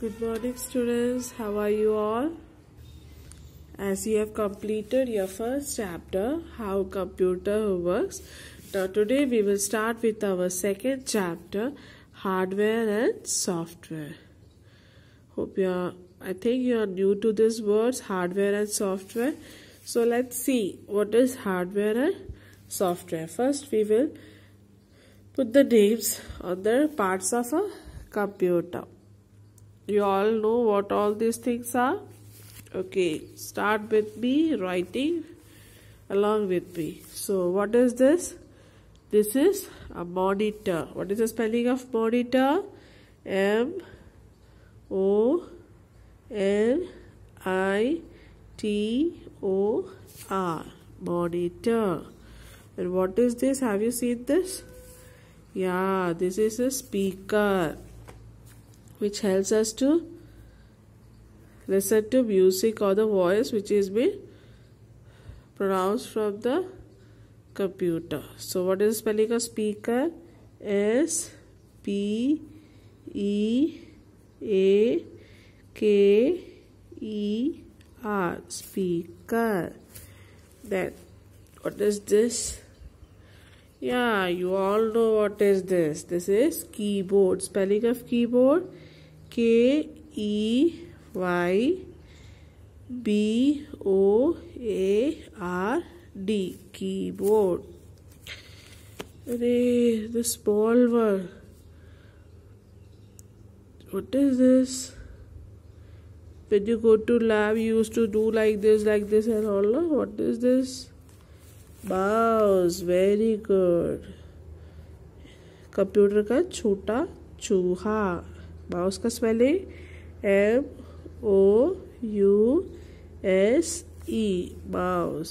Good morning students, how are you all? As you have completed your first chapter, How Computer Works, now today we will start with our second chapter, Hardware and Software. Hope you are, I think you are new to these words, hardware and software. So let's see what is hardware and software. First we will put the names on the parts of a computer you all know what all these things are okay start with b writing along with b so what is this this is a monitor what is the spelling of monitor m o n i t o r monitor and what is this have you seen this yeah this is a speaker which helps us to listen to music or the voice which is being pronounced from the computer. So what is spelling of speaker? S P E A K E R speaker. Then what is this? Yeah, you all know what is this. This is keyboard. Spelling of keyboard K E Y B O A R D keyboard अरे this बॉल्वर what is this when you go to lab you used to do like this like this and all what is this bows very good computer का छोटा चूहा mouse का spelling M O U S E e, mouse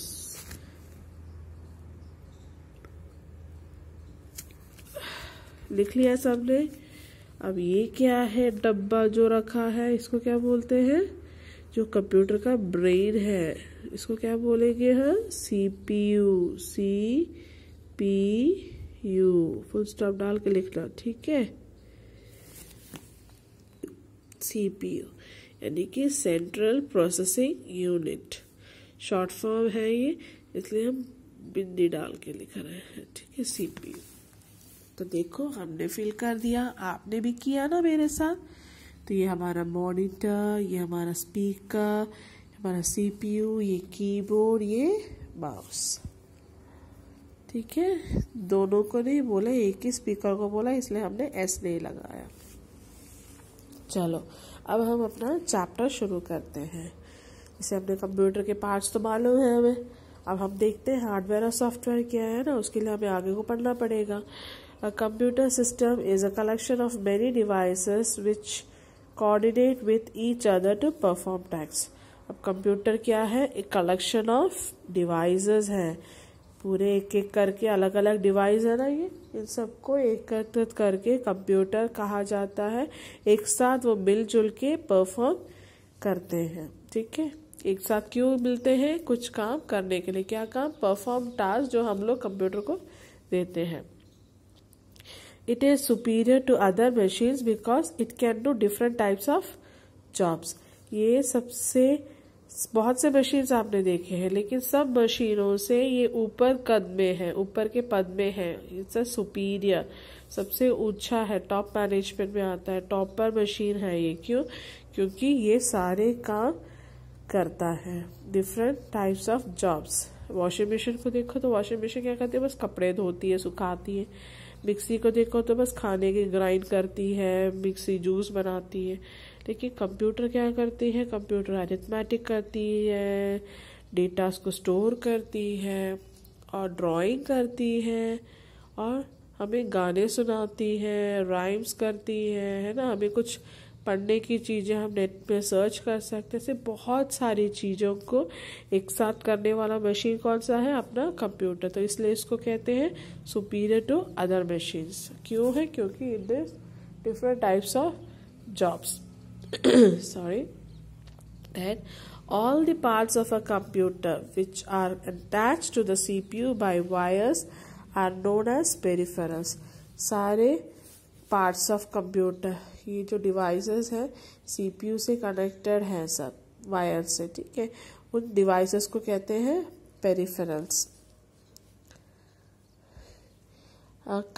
लिख लिया सबने अब ये क्या है डब्बा जो रखा है इसको क्या बोलते हैं जो कंप्यूटर का ब्रेन है इसको क्या बोलेंगे हम C P U C P U full stop डाल के लिखना ठीक है सीपीयू यानी कि central processing unit short form है ये इसलिए हम बिंदी डाल के लिख रहे हैं ठीक है सीपीयू तो देखो हमने फिल कर दिया आपने भी किया ना मेरे साथ तो ये हमारा मॉनिटर ये हमारा स्पीकर हमारा सीपीयू ये कीबोर्ड ये माउस ठीक है दोनों को नहीं बोला एक ही स्पीकर को बोला इसलिए हमने एस नहीं लगाया चलो अब हम अपना चैप्टर शुरू करते हैं जैसे अपने कंप्यूटर के पार्ट्स तो मालूम है हमें अब हम देखते हैं हार्डवेयर और सॉफ्टवेयर क्या है ना उसके लिए हमें आगे को पढ़ना पड़ेगा A system is a collection of many many which which with each other to perform perform अब कंप्यूटर क्या है एक कलेक्शन ऑफ डिवाइसेस है पूरे एक एक करके अलग अलग डिवाइस है ना ये इन सबको एकत्रित करके कंप्यूटर कहा जाता है एक साथ वो मिलजुल के परफॉर्म करते हैं ठीक है एक साथ क्यों मिलते हैं कुछ काम करने के लिए क्या काम परफॉर्म टास्क जो हम लोग कंप्यूटर को देते हैं it is superior to other machines because it can do different types of jobs ये सबसे बहुत से बशीर तो आपने देखे हैं लेकिन सब बशीरों से ये ऊपर कद में है ऊपर के पद में है इट्स अ सुपीरियर सबसे ऊंचा है टॉप मैनेजमेंट में आता है टॉप पर मशीन है ये क्यों क्योंकि ये सारे काम करता है different types of jobs washing machine को देखो तो वॉशिंग मशीन क्या करती है बस कपड़े धोती है सुखाती है मिक्सी को देखो तो बस खाने के ग्राइंड करती है मिक्सी जूस बनाती है देखिए कंप्यूटर क्या करती है कंप्यूटर अरिथमेटिक करती है डेटास को स्टोर करती है और ड्राइंग करती है और हमें गाने सुनाती है राइम्स करती है है ना हमें कुछ पढ़ने की चीज़ें हम नेट पे सर्च कर सकते हैं ऐसे बहुत सारी चीज़ों को एक साथ करने वाला मशीन कौन सा है अपना कंप्यूटर तो इसलिए इसको कहते हैं सुपीरियर टू अदर मशीन्स क्यों है क्योंकि in this different types of jobs sorry that all the parts of a computer which are attached to the CPU by wires are known as peripherals सारे parts of computer ये जो devices हैं CPU से connected हैं सब wire से ठीक है उन डिवाइसेस को कहते हैं peripherals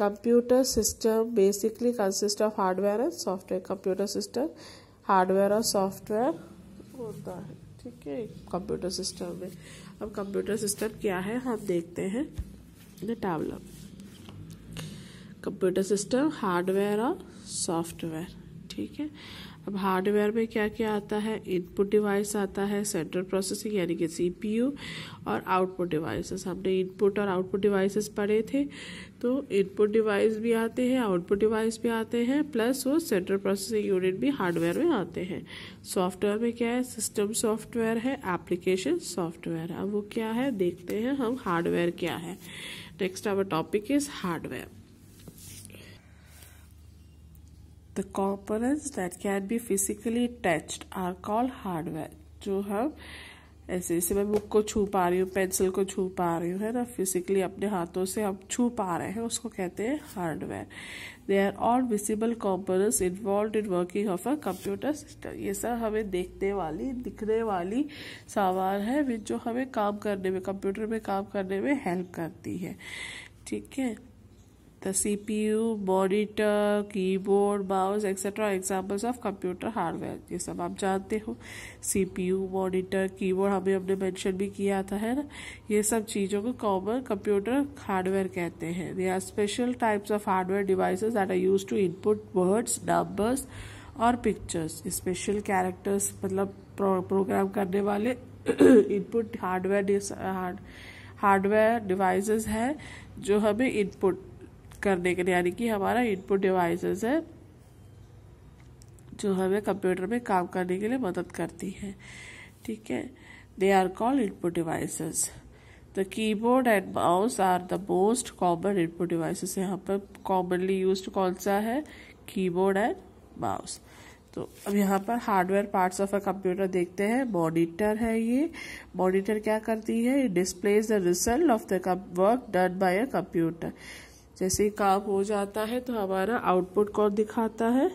computer system basically consist of hardware and software computer system hardware और सॉफ्टवेयर होता है ठीक है कंप्यूटर सिस्टम में अब कंप्यूटर सिस्टम क्या है हम देखते हैं द कंप्यूटर सिस्टम हार्डवेयर और सॉफ्टवेयर ठीक है अब हार्डवेयर में क्या क्या आता है इनपुट डिवाइस आता है सेंट्रल प्रोसेसिंग यानी कि सीपीयू और आउटपुट डिवाइसेस हमने इनपुट और आउटपुट डिवाइसेस पढ़े थे तो इनपुट डिवाइस भी आते हैं आउटपुट डिवाइस भी आते हैं प्लस वो सेंट्रल प्रोसेसिंग यूनिट भी हार्डवेयर में आते हैं सॉफ्टवेयर में क्या है सिस्टम सॉफ्टवेयर है एप्लीकेशन सॉफ्टवेयर अब वो क्या है देखते हैं हम हार्डवेयर क्या है next our topic is hardware The components that can be physically touched are called hardware. जो हम ऐसे जैसे मैं बुक को छू पा रही हूँ पेंसिल को छू पा रही हूँ है ना फिजिकली अपने हाथों से हम छू पा रहे हैं उसको कहते हैं hardware they are all visible components involve in working of a computer system ये सब हमें देखने वाली दिखने वाली सामान है जो हमें काम करने में कंप्यूटर में काम करने में हेल्प करती है ठीक है the CPU, monitor, keyboard, mouse, etc. examples of computer hardware ये सब आप जानते हो CPU, monitor, keyboard हमें हमने mention भी किया था है ना ये सब चीज़ों को कॉमन कंप्यूटर हार्डवेयर कहते हैं they are special types of hardware devices that are use to input words numbers और पिक्चर्स स्पेशल कैरेक्टर्स मतलब प्रो, प्रोग्राम करने वाले input hardware hard hardware devices हैं जो हमें इनपुट करने के लिए यानी कि हमारा इनपुट डिवाइसेस है जो हमें कंप्यूटर में काम करने के लिए मदद करती है ठीक है they are called input devices the keyboard and mouse are the most common input devices यहाँ पर कॉमनली यूज कौन सा है कीबोर्ड एंड माउस तो अब यहाँ पर hardware parts of a computer देखते हैं मॉनिटर है ये मॉनिटर क्या करती है it displays the result of the work done by a computer जैसे ही काम हो जाता है तो हमारा आउटपुट कौन दिखाता है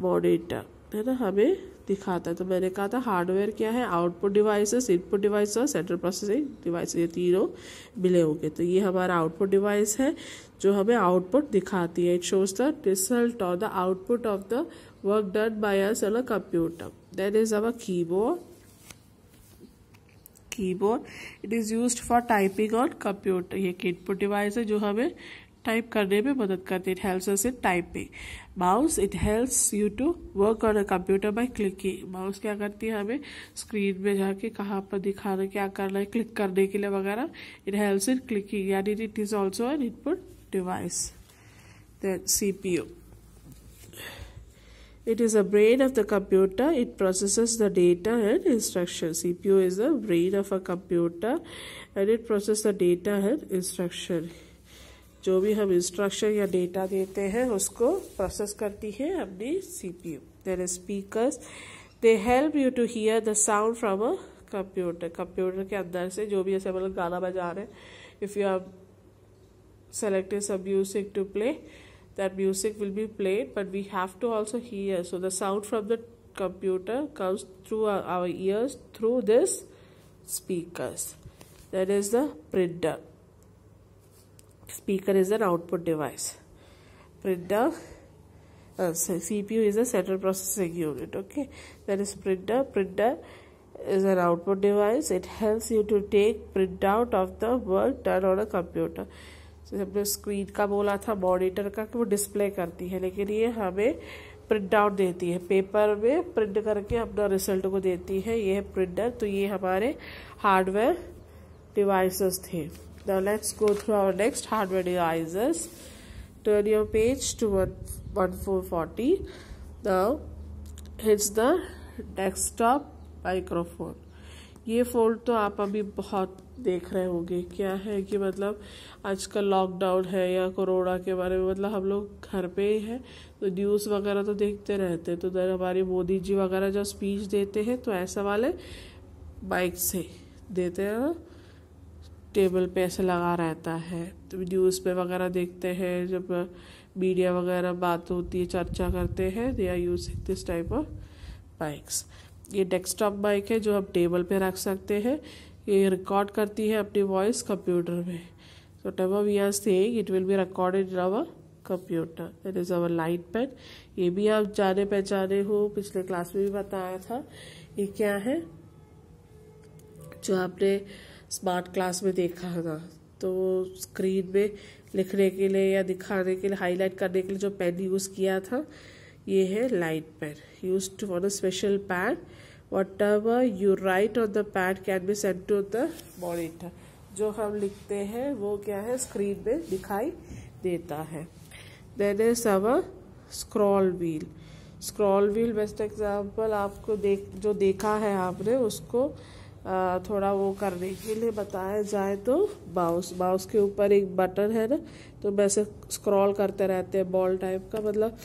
मॉनिटर है ना हमें दिखाता है तो मैंने कहा था हार्डवेयर क्या है आउटपुट डिवाइसेस इनपुट डिवाइस और सेंट्रल प्रोसेसिंग डिवाइस ये तीनों मिले होंगे तो ये हमारा आउटपुट डिवाइस है जो हमें आउटपुट दिखाती है इट शोज द रिजल्ट और the output of the work done by us on a computer that is our keyboard keyboard it is use for typing on computer ये किटपुट डिवाइस है जो हमें टाइप करने में मदद करती है it help us in typing mouse it helps you to work on a computer by clicking mouse क्या करती है हमें स्क्रीन में जाके कहाँ पर दिखाना क्या करना है क्लिक करने के लिए वगैरह इट हेल्प्स इन क्लिकिंग यानी it is also an input device then C P U It is a brain of the computer. It processes the data and instructions. CPU is the brain of a computer and it processes the data and instruction. जो भी हम instruction या data देते हैं उसको process करती है अपनी CPU there speakers they help you to hear the sound from a computer computer के अंदर से जो भी ऐसे मतलब गाना बजा रहे हैं इफ़ यू आर सेलेक्टेड सब music to play that music will be played but we have to also hear so the sound from the computer comes through our, ears through this speakers that is the printer speaker is an output device printer uh, CPU is a central processing unit okay that is printer printer is an output device it helps you to take printout of the work done on a computer हमने तो screen का बोला था monitor का कि वो display करती है लेकिन ये हमें प्रिंट आउट देती है पेपर में प्रिंट करके अपना रिजल्ट को देती है ये है प्रिंटर तो ये हमारे हार्डवेयर डिवाइसेस थे the let's go through our next hardware devices turn your page to one one four forty it's the desktop microphone ये फोल्ड तो आप अभी बहुत देख रहे होंगे क्या है कि मतलब आज कल लॉकडाउन है या कोरोना के बारे में मतलब हम लोग घर पे ही हैं तो न्यूज़ वगैरह तो देखते रहते हैं तो दर हमारे मोदी जी वगैरह जब स्पीच देते हैं तो ऐसा वाले बाइक से देते हैं टेबल पे ऐसे लगा रहता है तो न्यूज़ पे वगैरह देखते हैं जब मीडिया वगैरह बात होती है चर्चा करते हैं they are using this type of bikes ये डेस्कटॉप माइक है जो आप टेबल पे रख सकते हैं ये रिकॉर्ड करती है अपनी वॉइस कंप्यूटर में so whatever we are saying it will be recorded in our computer that is our light pen ये भी आप जाने पहचाने हो पिछले क्लास में भी बताया था ये क्या है जो आपने स्मार्ट क्लास में देखा था तो स्क्रीन में लिखने के लिए या दिखाने के लिए हाईलाइट करने के लिए जो पेन यूज़ किया था ये है light pad use for the special pad whatever you write on the pad can be send to the monitor जो हम लिखते हैं वो क्या है स्क्रीन में दिखाई देता है then is our scroll wheel scroll wheel best example आपको देख जो देखा है आपने उसको आ, थोड़ा वो करने के लिए बताया जाए तो बाउस बाउस के ऊपर एक बटन है ना तो वैसे स्क्रॉल करते रहते हैं बॉल टाइप का मतलब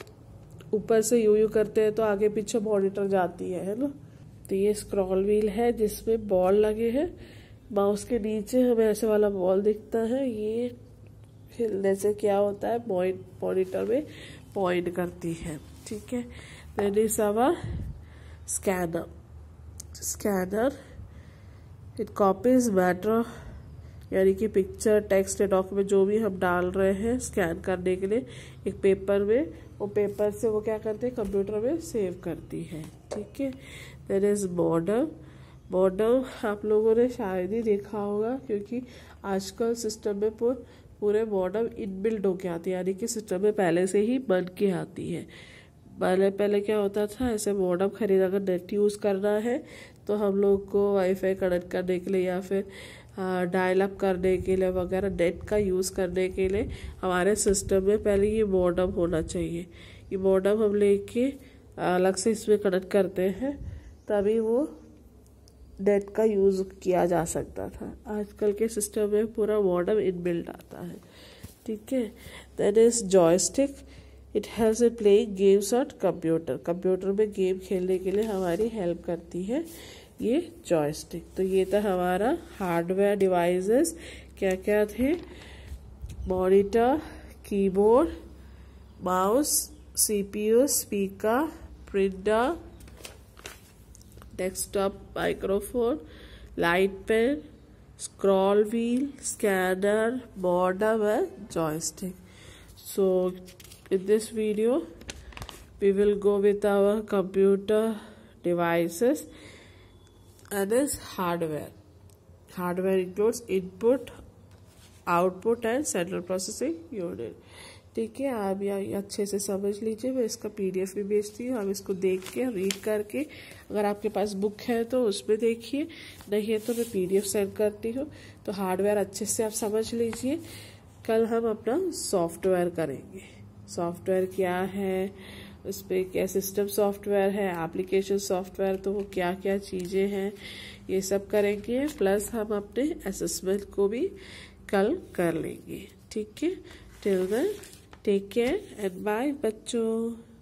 ऊपर से यू यू करते हैं तो आगे पीछे मॉनिटर जाती है है ना तो ये स्क्रॉल व्हील है जिसमें बॉल लगे हैं माउस के नीचे हमें ऐसे वाला बॉल दिखता है ये हिलने से क्या होता है पॉइंट मॉनिटर में पॉइंट करती है ठीक है then is scanner scanner it copies matter यानी कि पिक्चर टेक्स्ट डॉक्यूमेंट जो भी हम डाल रहे हैं स्कैन करने के लिए एक पेपर में वो पेपर से वो क्या करते हैं कंप्यूटर में सेव करती है ठीक है देर इज़ बॉर्डर बॉर्डर आप लोगों ने शायद ही देखा होगा क्योंकि आजकल सिस्टम में पूरे बॉर्डर इनबिल्ड होके आती है यानी कि सिस्टम में पहले से ही बन के आती है पहले पहले क्या होता था ऐसे मॉडम खरीद अगर नेट यूज़ करना है तो हम लोग को वाईफाई कनेक्ट करने के लिए या फिर डायल अप करने के लिए वगैरह नेट का यूज़ करने के लिए हमारे सिस्टम में पहले ये मॉडम होना चाहिए ये मॉडम हम लेके अलग से इसमें कनेक्ट करते हैं तभी वो नेट का यूज़ किया जा सकता था आजकल के सिस्टम में पूरा मॉडम इनबिल्ट आता है ठीक है that is joystick it helps playing games on computer computer में गेम खेलने के लिए हमारी हेल्प करती है ये जॉयस्टिक तो ये था हमारा हार्डवेयर डिवाइसेस क्या क्या थे monitor keyboard mouse CPU speaker printer desktop microphone light pen scroll wheel scanner border and joystick so in this video we will go with our computer devices is hardware hardware includes input output and central processing unit ठीक है आप यहाँ अच्छे से समझ लीजिए मैं इसका पी डी एफ भी भेजती हूँ आप इसको देख के रीड करके अगर आपके पास बुक है तो उसमें देखिए नहीं है तो मैं पी डी एफ सेंड करती हूँ तो हार्डवेयर अच्छे से आप समझ लीजिए कल हम अपना सॉफ्टवेयर करेंगे सॉफ्टवेयर क्या है उस पर क्या सिस्टम सॉफ्टवेयर है एप्लीकेशन सॉफ्टवेयर तो वो क्या क्या चीज़ें हैं ये सब करेंगे प्लस हम अपने असेसमेंट को भी कल कर लेंगे ठीक है till then take care and bye बच्चों